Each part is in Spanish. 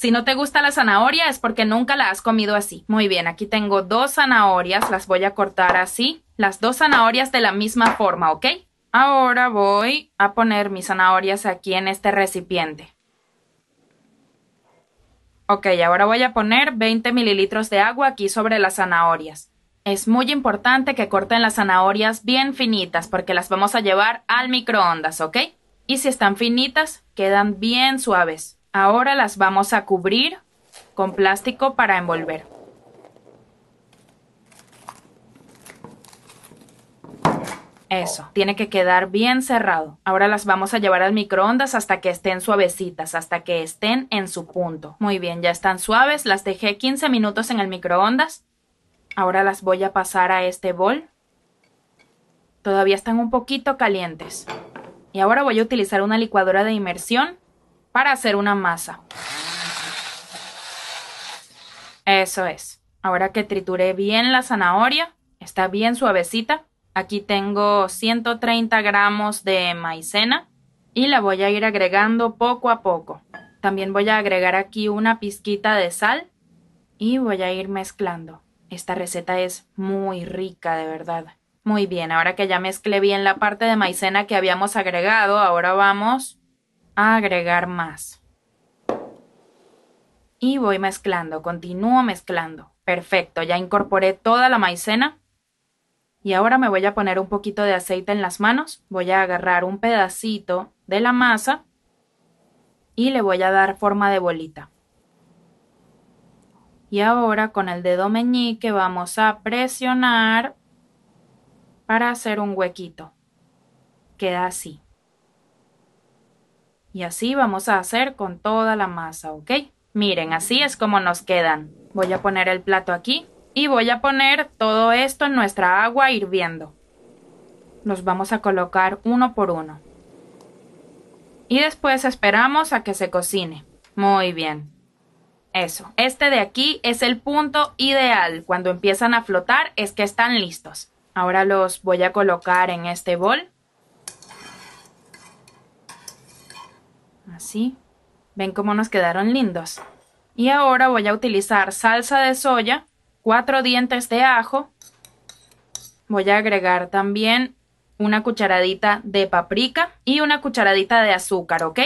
Si no te gusta la zanahoria es porque nunca la has comido así. Muy bien, aquí tengo dos zanahorias, las voy a cortar así. Las dos zanahorias de la misma forma, ¿ok? Ahora voy a poner mis zanahorias aquí en este recipiente. Ok, ahora voy a poner 20 mililitros de agua aquí sobre las zanahorias. Es muy importante que corten las zanahorias bien finitas porque las vamos a llevar al microondas, ¿ok? Y si están finitas, quedan bien suaves. Ahora las vamos a cubrir con plástico para envolver. Eso, tiene que quedar bien cerrado. Ahora las vamos a llevar al microondas hasta que estén suavecitas, hasta que estén en su punto. Muy bien, ya están suaves, las dejé 15 minutos en el microondas. Ahora las voy a pasar a este bol. Todavía están un poquito calientes. Y ahora voy a utilizar una licuadora de inmersión para hacer una masa. Eso es. Ahora que trituré bien la zanahoria, está bien suavecita. Aquí tengo 130 gramos de maicena y la voy a ir agregando poco a poco. También voy a agregar aquí una pizquita de sal y voy a ir mezclando. Esta receta es muy rica, de verdad. Muy bien, ahora que ya mezclé bien la parte de maicena que habíamos agregado, ahora vamos agregar más. Y voy mezclando, continúo mezclando. Perfecto, ya incorporé toda la maicena. Y ahora me voy a poner un poquito de aceite en las manos. Voy a agarrar un pedacito de la masa y le voy a dar forma de bolita. Y ahora con el dedo meñique vamos a presionar para hacer un huequito. Queda así. Y así vamos a hacer con toda la masa, ¿ok? Miren, así es como nos quedan. Voy a poner el plato aquí y voy a poner todo esto en nuestra agua hirviendo. Los vamos a colocar uno por uno. Y después esperamos a que se cocine. Muy bien. Eso, este de aquí es el punto ideal. Cuando empiezan a flotar es que están listos. Ahora los voy a colocar en este bol ¿Sí? ¿Ven cómo nos quedaron lindos? Y ahora voy a utilizar salsa de soya, cuatro dientes de ajo. Voy a agregar también una cucharadita de paprika y una cucharadita de azúcar, ¿ok?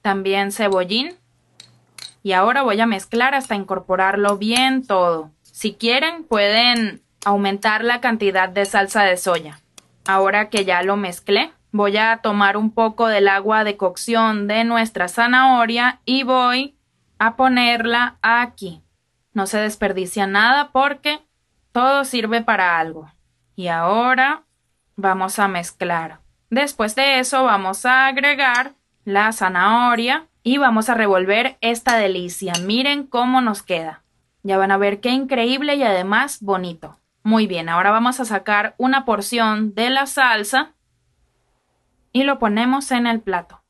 También cebollín. Y ahora voy a mezclar hasta incorporarlo bien todo. Si quieren pueden aumentar la cantidad de salsa de soya. Ahora que ya lo mezclé, Voy a tomar un poco del agua de cocción de nuestra zanahoria y voy a ponerla aquí. No se desperdicia nada porque todo sirve para algo. Y ahora vamos a mezclar. Después de eso vamos a agregar la zanahoria y vamos a revolver esta delicia. Miren cómo nos queda. Ya van a ver qué increíble y además bonito. Muy bien, ahora vamos a sacar una porción de la salsa y lo ponemos en el plato.